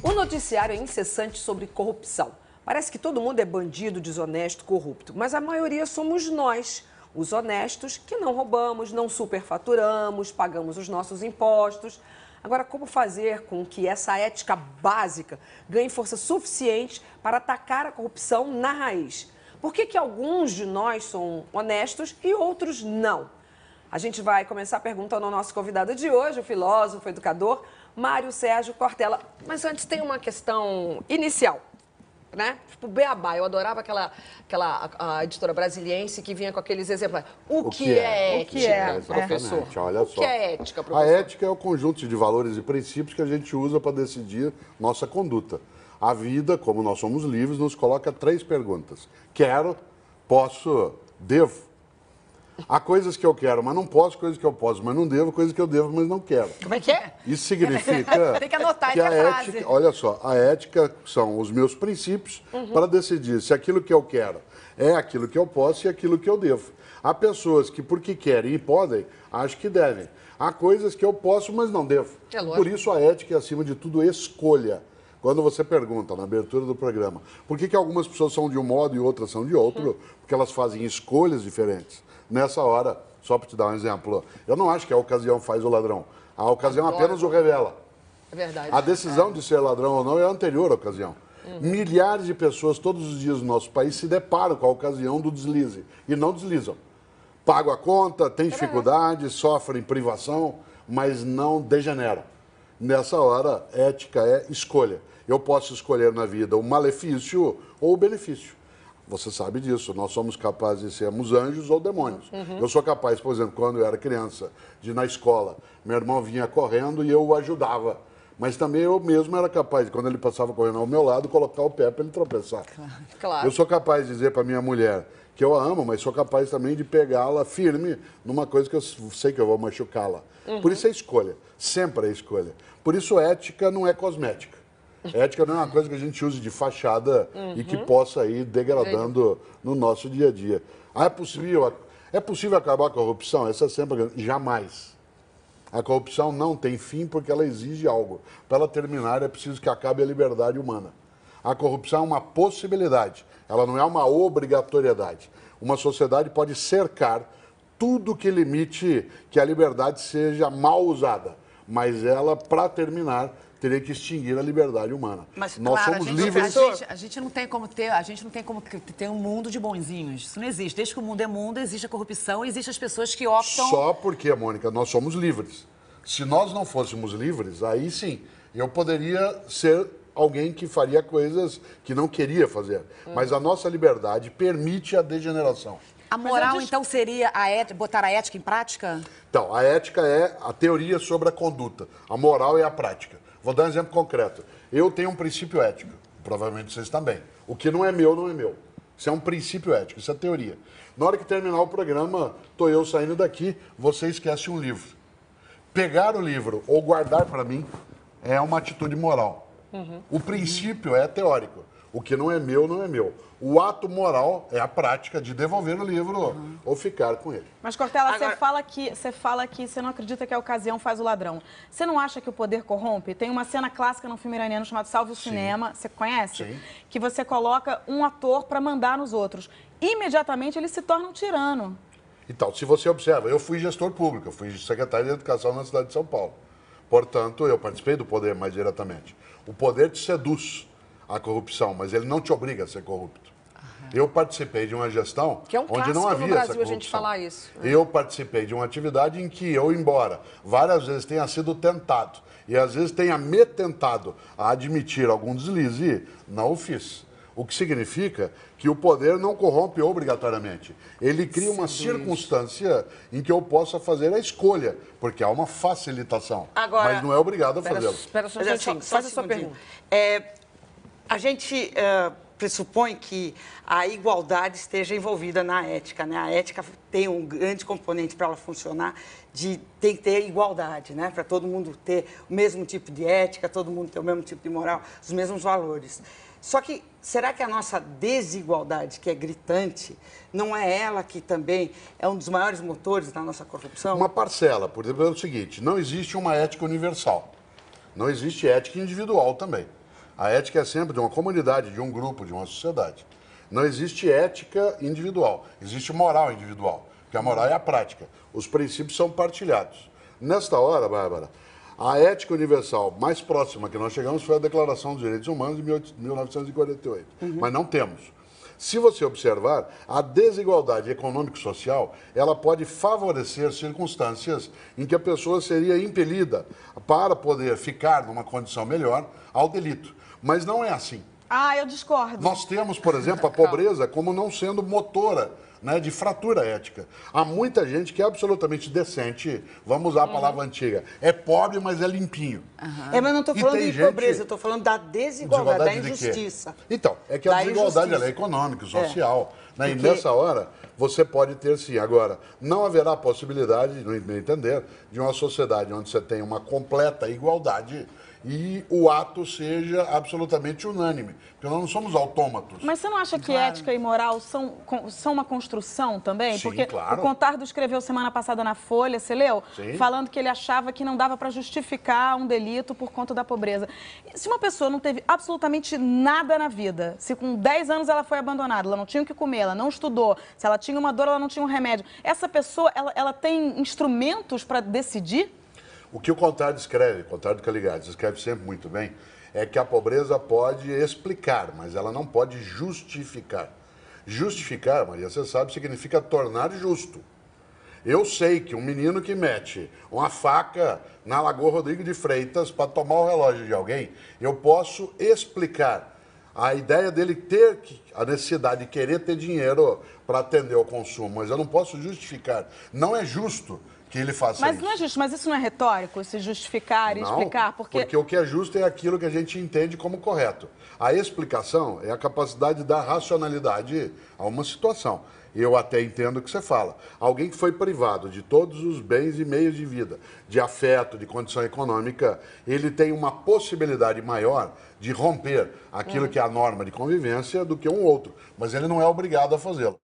O noticiário é incessante sobre corrupção. Parece que todo mundo é bandido, desonesto, corrupto, mas a maioria somos nós, os honestos, que não roubamos, não superfaturamos, pagamos os nossos impostos. Agora, como fazer com que essa ética básica ganhe força suficiente para atacar a corrupção na raiz? Por que, que alguns de nós são honestos e outros não? A gente vai começar perguntando ao nosso convidado de hoje, o filósofo, educador, Mário Sérgio Cortella. Mas antes tem uma questão inicial né? Tipo, Beabá. Eu adorava aquela, aquela a, a editora brasiliense que vinha com aqueles exemplares. Né? O, o que, que, é, é ética, o que é, professor? É. Olha o só. que é ética, professor? A ética é o conjunto de valores e princípios que a gente usa para decidir nossa conduta. A vida, como nós somos livres, nos coloca três perguntas. Quero, posso, devo. Há coisas que eu quero, mas não posso, coisas que eu posso, mas não devo, coisas que eu devo, mas não quero. Como é que é? Isso significa. Tem que anotar que essa a frase. Ética, olha só, a ética são os meus princípios uhum. para decidir se aquilo que eu quero é aquilo que eu posso e aquilo que eu devo. Há pessoas que, porque querem e podem, acham que devem. Há coisas que eu posso, mas não devo. É Por isso a ética é, acima de tudo, escolha. Quando você pergunta na abertura do programa por que, que algumas pessoas são de um modo e outras são de outro, porque elas fazem escolhas diferentes. Nessa hora, só para te dar um exemplo, eu não acho que a ocasião faz o ladrão. A ocasião apenas o revela. É verdade. A decisão é. de ser ladrão ou não é anterior à ocasião. Uhum. Milhares de pessoas todos os dias no nosso país se deparam com a ocasião do deslize e não deslizam. Pagam a conta, têm é dificuldade, sofrem privação, mas não degeneram. Nessa hora, ética é escolha. Eu posso escolher na vida o malefício ou o benefício. Você sabe disso, nós somos capazes de sermos anjos ou demônios. Uhum. Eu sou capaz, por exemplo, quando eu era criança, de ir na escola, meu irmão vinha correndo e eu o ajudava mas também eu mesmo era capaz, quando ele passava correndo ao meu lado, colocar o pé para ele tropeçar. Claro, claro. Eu sou capaz de dizer para minha mulher que eu a amo, mas sou capaz também de pegá-la firme numa coisa que eu sei que eu vou machucá-la. Uhum. Por isso é escolha, sempre é escolha. Por isso ética não é cosmética. Ética não é uma coisa que a gente use de fachada uhum. e que uhum. possa ir degradando no nosso dia a dia. Ah, é possível, é possível acabar com a corrupção? Essa é sempre jamais. A corrupção não tem fim porque ela exige algo. Para ela terminar, é preciso que acabe a liberdade humana. A corrupção é uma possibilidade, ela não é uma obrigatoriedade. Uma sociedade pode cercar tudo que limite que a liberdade seja mal usada, mas ela, para terminar, teria que extinguir a liberdade humana. Mas, Nós claro, somos a gente, livres. A gente, a gente, não tem como ter, a gente não tem como ter um mundo de bonzinhos. Isso não existe. Desde que o mundo é mundo, existe a corrupção, existem as pessoas que optam. Só porque, Mônica, nós somos livres. Se nós não fôssemos livres, aí sim, eu poderia ser alguém que faria coisas que não queria fazer. Hum. Mas a nossa liberdade permite a degeneração. A moral, disse... então, seria a et... botar a ética em prática? Então, a ética é a teoria sobre a conduta. A moral é a prática. Vou dar um exemplo concreto. Eu tenho um princípio ético. Provavelmente vocês também. O que não é meu, não é meu. Isso é um princípio ético, isso é teoria. Na hora que terminar o programa, estou eu saindo daqui, você esquece um livro. Pegar o livro ou guardar para mim é uma atitude moral. Uhum. O princípio é teórico. O que não é meu, não é meu. O ato moral é a prática de devolver o livro uhum. ou ficar com ele. Mas, Cortella, Agora... você, fala que, você fala que você não acredita que a ocasião faz o ladrão. Você não acha que o poder corrompe? Tem uma cena clássica no filme iraniano chamado Salve o Cinema, você conhece? Sim. Que você coloca um ator para mandar nos outros. Imediatamente ele se torna um tirano. Então, se você observa, eu fui gestor público, eu fui secretário de Educação na cidade de São Paulo. Portanto, eu participei do poder mais diretamente. O poder te seduz a corrupção, mas ele não te obriga a ser corrupto. Eu participei de uma gestão que é um onde não havia no Brasil, essa corrupção. a gente falar isso. Né? Eu participei de uma atividade em que eu, embora várias vezes tenha sido tentado e às vezes tenha me tentado a admitir algum deslize, não o fiz. O que significa que o poder não corrompe obrigatoriamente. Ele cria uma circunstância em que eu possa fazer a escolha, porque há uma facilitação. Agora, mas não é obrigado a fazê-lo. Espera só, só, só, é assim, só, a sua pergunta. É, a gente uh, pressupõe que a igualdade esteja envolvida na ética, né? A ética tem um grande componente para ela funcionar de tem que ter igualdade, né? Para todo mundo ter o mesmo tipo de ética, todo mundo ter o mesmo tipo de moral, os mesmos valores. Só que será que a nossa desigualdade, que é gritante, não é ela que também é um dos maiores motores da nossa corrupção? Uma parcela, por exemplo, é o seguinte: não existe uma ética universal. Não existe ética individual também. A ética é sempre de uma comunidade, de um grupo, de uma sociedade. Não existe ética individual, existe moral individual, que a moral é a prática. Os princípios são partilhados. Nesta hora, Bárbara, a ética universal mais próxima que nós chegamos foi a Declaração dos Direitos Humanos de 1948. Uhum. Mas não temos. Se você observar, a desigualdade econômico-social ela pode favorecer circunstâncias em que a pessoa seria impelida para poder ficar numa condição melhor ao delito. Mas não é assim. Ah, eu discordo. Nós temos, por exemplo, a pobreza como não sendo motora né, de fratura ética. Há muita gente que é absolutamente decente, vamos usar a uhum. palavra uhum. antiga, é pobre, mas é limpinho. Uhum. É, mas não estou falando de pobreza, eu estou falando da desigualdade, desigualdade da injustiça. De então, é que a desigualdade é econômica, é. social. É. Né? E nessa hora, você pode ter sim. Agora, não haverá possibilidade, no meu entender, de uma sociedade onde você tem uma completa igualdade e o ato seja absolutamente unânime. Porque nós não somos autômatos. Mas você não acha que claro. ética e moral são, são uma construção também? Sim, porque claro. o Contardo escreveu semana passada na Folha, você leu? Sim. Falando que ele achava que não dava para justificar um delito por conta da pobreza. Se uma pessoa não teve absolutamente nada na vida, se com 10 anos ela foi abandonada, ela não tinha o que comer, ela não estudou, se ela tinha uma dor, ela não tinha um remédio, essa pessoa, ela, ela tem instrumentos para decidir? O que o contrário escreve, o contrário do Caligari, escreve sempre muito bem, é que a pobreza pode explicar, mas ela não pode justificar. Justificar, Maria, você sabe, significa tornar justo. Eu sei que um menino que mete uma faca na Lagoa Rodrigo de Freitas para tomar o relógio de alguém, eu posso explicar a ideia dele ter a necessidade de querer ter dinheiro para atender o consumo, mas eu não posso justificar. Não é justo que ele faça mas isso. Mas não é justo, mas isso não é retórico, se justificar e não, explicar? Porque... porque o que é justo é aquilo que a gente entende como correto. A explicação é a capacidade da racionalidade a uma situação. Eu até entendo o que você fala. Alguém que foi privado de todos os bens e meios de vida, de afeto, de condição econômica, ele tem uma possibilidade maior de romper aquilo é. que é a norma de convivência do que um outro. Mas ele não é obrigado a fazê-lo.